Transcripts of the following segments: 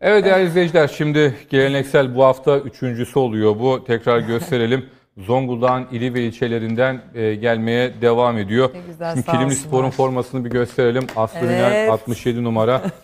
Evet değerli izleyiciler şimdi geleneksel bu hafta üçüncüsü oluyor. Bu tekrar gösterelim. Zonguldak'ın ili ve ilçelerinden e, gelmeye devam ediyor. Ne güzel, Şimdi Kilimli Spor'un formasını bir gösterelim. Aslı Evet. 67 numara Zonguldak.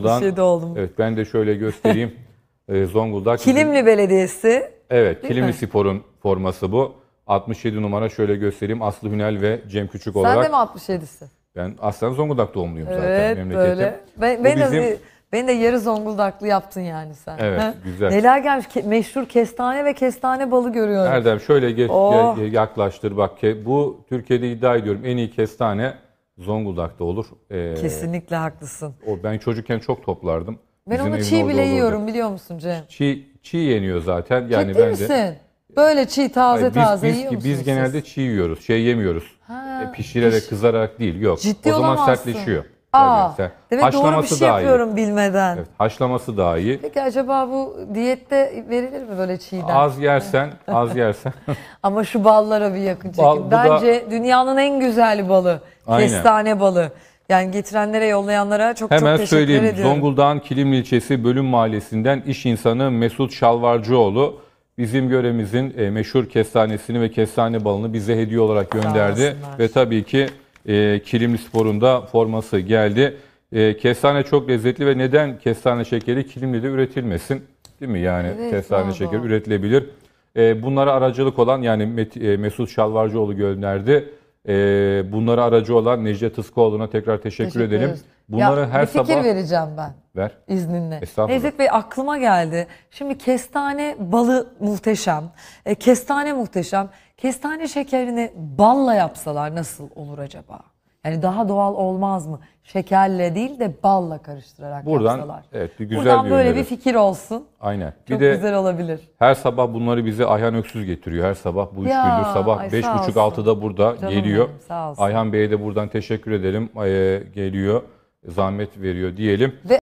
Ben 67 oldum. Evet ben de şöyle göstereyim. E, Zonguldak. Kilimli Belediyesi Evet Kilimli Spor'un forması bu. 67 numara şöyle göstereyim. Aslı Hünel ve Cem Küçük Sen de mi 67'si? Ben aslen Zonguldak doğumluyum zaten Evet memleketim. böyle. Ben, Bu benim bizim- Beni de yarı Zonguldaklı yaptın yani sen. Evet güzel. Neler gelmiş? Ke- meşhur kestane ve kestane balı görüyorum. Erdem şöyle geç, Oh. yaklaştır bak. ke- Bu Türkiye'de iddia ediyorum en iyi kestane Zonguldak'ta olur. Ee, Kesinlikle haklısın. O ben çocukken çok toplardım. Ben Bizim onu çiğ bile yiyorum biliyor musun Cem? Çiğ, çiğ yeniyor zaten. Yani Ciddi ben misin? de Böyle çiğ taze Hayır, taze biz, yiyor musunuz biz siz? genelde çiğ yiyoruz. Şey yemiyoruz. Ha, e, pişirerek, piş- kızararak değil. Yok. Ciddi o zaman olamazsın. sertleşiyor. Aa, evet. demek haşlaması doğru bir şey yapıyorum iyi. bilmeden. Evet, haşlaması daha iyi. Peki acaba bu diyette verilir mi böyle çiğden? Az yersen, az yersen. Ama şu ballara bir yakın çekim. Bal, Bence da... dünyanın en güzel balı. Aynen. Kestane balı. Yani getirenlere, yollayanlara çok Hemen çok teşekkür söyleyeyim. ediyorum. Zonguldak'ın Kilimli ilçesi Bölüm Mahallesi'nden iş insanı Mesut Şalvarcıoğlu bizim göremizin e, meşhur kestanesini ve kestane balını bize hediye olarak gönderdi. Ve tabii ki e, Kilimli Spor'un da forması geldi. E, kestane çok lezzetli ve neden kestane şekeri Kilimli'de üretilmesin? Değil mi? Yani evet, kestane bravo. şekeri üretilebilir. E, bunlara aracılık olan yani Met, e, Mesut Şalvarcıoğlu gönderdi. Ee, bunlara aracı olan Necdet Tıskoğlu'na tekrar teşekkür, teşekkür ederim. Ediyoruz. Bunları ya, her bir fikir sabah... vereceğim ben. Ver. İzninle. Necdet Bey aklıma geldi. Şimdi kestane balı muhteşem. E, kestane muhteşem. Kestane şekerini balla yapsalar nasıl olur acaba? Yani daha doğal olmaz mı? Şekerle değil de balla karıştırarak Buradan, yapsalar. Evet, bir güzel Buradan bir böyle bir fikir olsun. Aynen. Çok bir de güzel olabilir. Her sabah bunları bize Ayhan Öksüz getiriyor. Her sabah bu üç ya, gündür sabah beş 530 altıda burada Canım geliyor. Benim, sağ olsun. Ayhan Bey'e de buradan teşekkür edelim. Ee, geliyor, zahmet veriyor diyelim. Ve